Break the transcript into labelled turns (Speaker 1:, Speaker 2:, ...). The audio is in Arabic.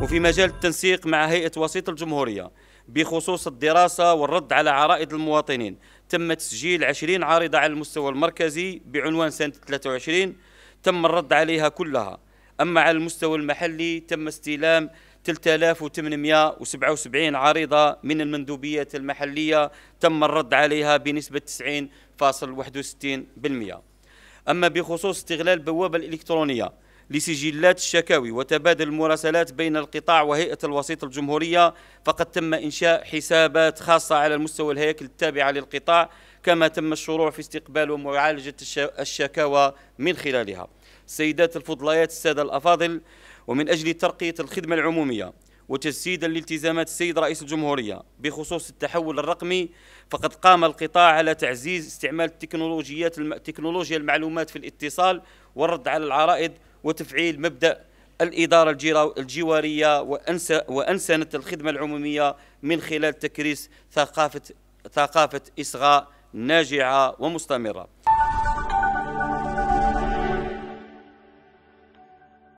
Speaker 1: وفي مجال التنسيق مع هيئة وسيط الجمهورية بخصوص الدراسة والرد على عرائض المواطنين تم تسجيل 20 عارضة على المستوى المركزي بعنوان سنة 23 تم الرد عليها كلها أما على المستوى المحلي تم استلام 3877 عارضة من المندوبيات المحلية تم الرد عليها بنسبة 90.61% أما بخصوص استغلال البوابة الإلكترونية لسجلات الشكاوي وتبادل المراسلات بين القطاع وهيئة الوسيط الجمهورية فقد تم إنشاء حسابات خاصة على المستوى الهياكل التابعة للقطاع كما تم الشروع في استقبال ومعالجة الشكاوى من خلالها السيدات الفضليات السادة الأفاضل ومن أجل ترقية الخدمة العمومية وتجسيدا لالتزامات السيد رئيس الجمهورية بخصوص التحول الرقمي فقد قام القطاع على تعزيز استعمال التكنولوجيات الم... تكنولوجيا المعلومات في الاتصال والرد على العرائض وتفعيل مبدأ الإدارة الجوارية وأنسنة الخدمة العمومية من خلال تكريس ثقافة ثقافة إصغاء ناجعة ومستمرة